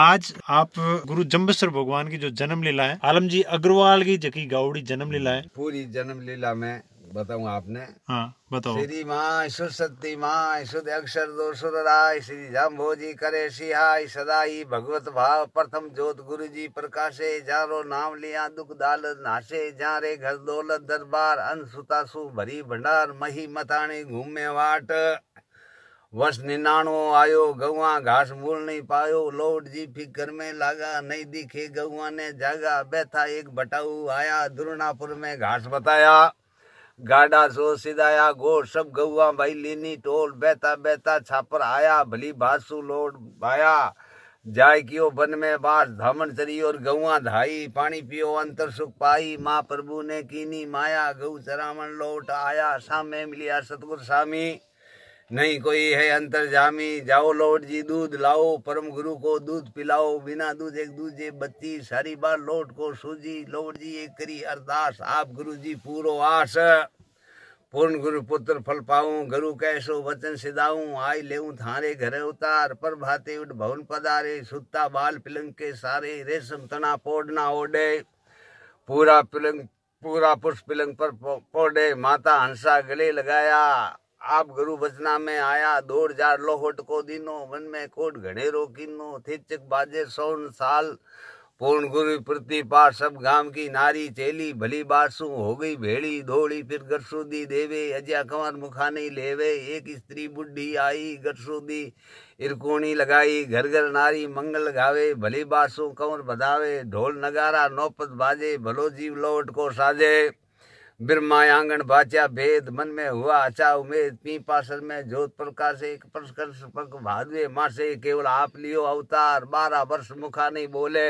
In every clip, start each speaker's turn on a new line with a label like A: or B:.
A: आज आप गुरु जम्बेश्वर भगवान की जो जन्म लीला है आलम जी अग्रवाल की जकी गाउडी जन्म लीला है
B: पूरी जन्म लीला में बताऊ आपने
A: हाँ, बताओ श्री
B: माँ सुसती माँ शुद्ध अक्षर दो राय श्री राम भोजी करे सिहाय ही भगवत भाव प्रथम ज्योत गुरु जी प्रकाशे जारो नाम लिया दुख दाल नाशे जा रे घर दौलत दरबार अनसुतासु भरी भंडार मही मताणी घूमे वाट वर्ष निनाणो आयो गवा घास मूल नहीं पायो लौट जी फिकर में लागा नहीं दिखे गवा ने जागा बैठा एक बटाऊ आया दुर्नापुर में घास बताया गाड़ा सो सिदाया गोर सब गौआ भाई लेनी टोल बैठा बैठा छापर आया भली भासु लोड भाया जाय कियो बन में बास धामन चरी और गौआ धाई पानी पियो अंतर सुख पाई माँ प्रभु ने कीनी माया गऊ चरावन लोट आया सामे मिलिया सतगुर स्वामी नहीं कोई है अंतर जामी जाओ लौट जी दूध लाओ परम गुरु को दूध पिलाओ बिना दूध एक दूजे बत्ती सारी बार लौट को सूजी लौट जी एक करी अरदास आप गुरु जी पूरो आस पूर्ण गुरु पुत्र फल पाऊं गुरु कैसो वचन सिदाऊं आई ले थारे घरे उतार पर भाते उठ भवन पदारे सुत्ता बाल पिलंग के सारे रेशम तना पोड़ना ओडे पूरा पिलंग पूरा पुष्प पिलंग पर पोड़े माता हंसा गले लगाया आप गुरु बचना में आया दौड़ जार लोहट को दिनो वन में कोट घड़े रो किन्नो थिचक बाजे सोन साल पूर्ण गुरु प्रति पार सब गांव की नारी चेली भली बासू हो गई भेड़ी धोड़ी फिर गरसुदी देवे अजय कंवर मुखानी लेवे एक स्त्री बुढ़ी आई गरसुदी इरकोणी लगाई घर घर नारी मंगल गावे भली बासु कंवर बधावे ढोल नगारा नौपत बाजे भलो जीव लोट को साजे ब्रह्मायांगण बाचा भेद मन में हुआ अचा उमेद पी पासल में जोत प्रकाश एक प्रस्कर्ष भादवे मासे केवल आप लियो अवतार बारह वर्ष मुखा नहीं बोले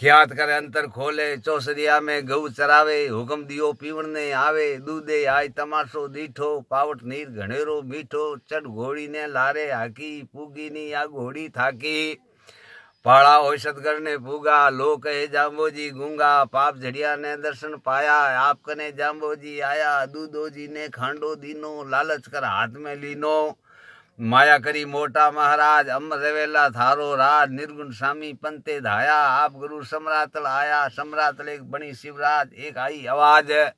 B: ख्यात कर अंतर खोले चौसरिया में गऊ चरावे हुक्म दियो पीवण ने आवे दूधे आय तमाशो दीठो पावट नीर घणेरो मीठो चट घोड़ी ने लारे हाकी पूगी नी या घोड़ी थाकी पाड़ा औषधगर ने भूगा लो कहे जाम्बो जी गूंगा पाप झड़िया ने दर्शन पाया आप कने जाम्बो जी आया दूधो जी ने खांडो दीनो लालच कर हाथ में लीनो माया करी मोटा महाराज अमर रवेला थारो राज निर्गुण स्वामी पंते धाया आप गुरु सम्रातल आया सम्रातल एक बनी शिवराज एक आई आवाज है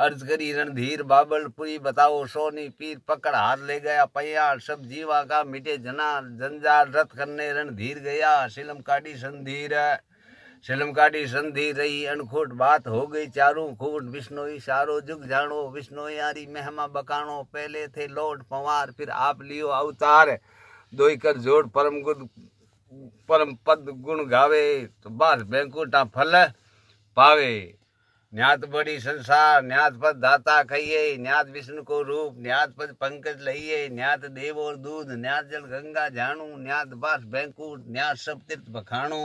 B: अर्ज करी रणधीर बाबलपुरी बताओ सोनी पीर पकड़ हार ले गया पैया सब जीवा का मिटे जना जंजाल रथ करने रणधीर गया सिलम काटी संधीर सिलम काटी संधि रही अनखोट बात हो गई चारों खूट विष्णु इशारो जुग जानो विष्णु यारी मेहमा बकानो पहले थे लोट पवार फिर आप लियो अवतार दोई कर जोड़ परम गुण परम पद गुण गावे तो बार बैंकुटा फल पावे न्यात बड़ी संसार न्यात पद दाता कहिए न्यात विष्णु को रूप न्यात पद पंकज लहिए न्यात देव और दूध न्यात जल गंगा जाणू न्यात बास बैंकुट न्यात सब तीर्थ बखाणु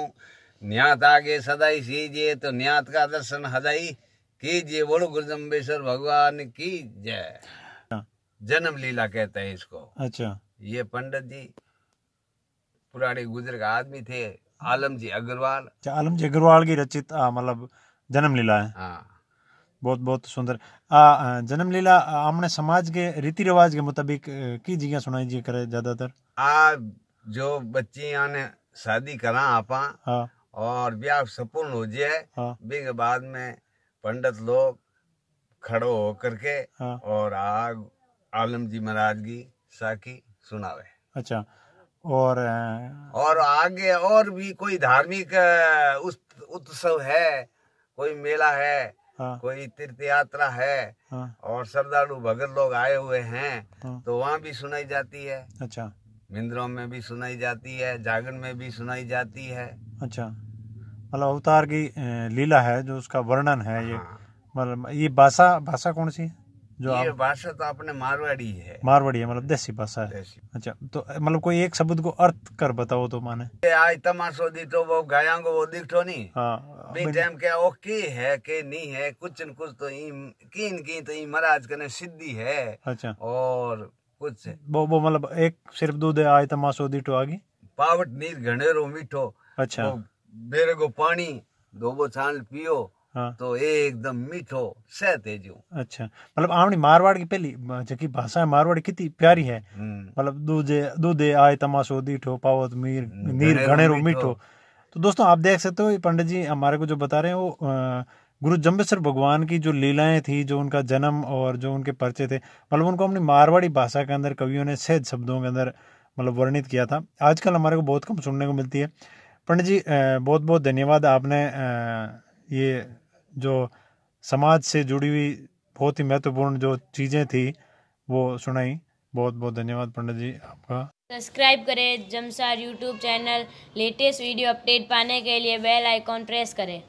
B: न्यात आगे सदाई सीजिए तो न्यात का दर्शन हदाई कीजिए बोलो गुरुजम्बेश्वर भगवान की जय हाँ। जन्म लीला कहते हैं इसको अच्छा ये पंडित जी पुराने गुजर का आदमी थे आलम जी अग्रवाल
A: अच्छा, आलम जी अग्रवाल की रचित मतलब जन्म लीला है हाँ। बहुत बहुत सुंदर आ जन्म लीला हमने समाज के रीति रिवाज के मुताबिक की जगह सुनाई जी करे ज्यादातर
B: आ जो बच्चिया ने शादी करा आपा हाँ। और ब्याह सपूर्ण हो जाए हाँ। के बाद में पंडित लोग खड़ो हो करके हाँ। और आग आलम जी महाराज की साकी सुनावे
A: अच्छा और
B: और आगे और भी कोई धार्मिक उत्सव है कोई मेला है हाँ। कोई तीर्थ यात्रा है हाँ। और श्रद्धालु भगत लोग आए हुए हैं हाँ। तो वहाँ भी सुनाई जाती है अच्छा मिंद्रों में भी सुनाई जाती है जागरण में भी सुनाई जाती है
A: अच्छा मतलब अवतार की लीला है जो उसका वर्णन है हाँ। ये मतलब ये भाषा भाषा कौन सी है
B: जो ये भाषा तो आपने मारवाड़ी है
A: मारवाड़ी है मतलब देसी भाषा है देसी। अच्छा तो मतलब कोई एक शब्द को अर्थ कर बताओ तो माने
B: आज तमाशो दी तो वो गायों को वो दिखो नहीं हाँ टाइम के वो की है के नहीं है कुछ न कुछ तो इन कीन की तो इन महाराज कने सिद्धि है अच्छा और कुछ
A: वो वो मतलब एक सिर्फ दूध है आज तमाशो दी तो आगे
B: पावट नीर घनेरो मीठो अच्छा मेरे को पानी धोबो छान पियो हाँ। तो एकदम मीठो सहते जो
A: अच्छा मतलब आवनी मारवाड़ की पहली जकी भाषा है मारवाड़ी कितनी प्यारी है हम्म। मतलब दूजे दूदे आए तमाशो दीठो पावत मीर नीर घणे रो मीठो तो दोस्तों आप देख सकते हो पंडित जी हमारे को जो बता रहे हैं वो गुरु जम्बेश्वर भगवान की जो लीलाएं थी जो उनका जन्म और जो उनके परिचय थे मतलब उनको अपनी मारवाड़ी भाषा के अंदर कवियों ने सहज शब्दों के अंदर मतलब वर्णित किया था आजकल हमारे को बहुत कम सुनने को मिलती है पंडित जी बहुत बहुत धन्यवाद आपने ये जो समाज से जुड़ी हुई बहुत ही महत्वपूर्ण जो चीज़ें थी वो सुनाई बहुत बहुत धन्यवाद पंडित जी आपका
B: सब्सक्राइब करें Jamsar YouTube channel latest video update पाने के लिए बेल आइकॉन प्रेस करें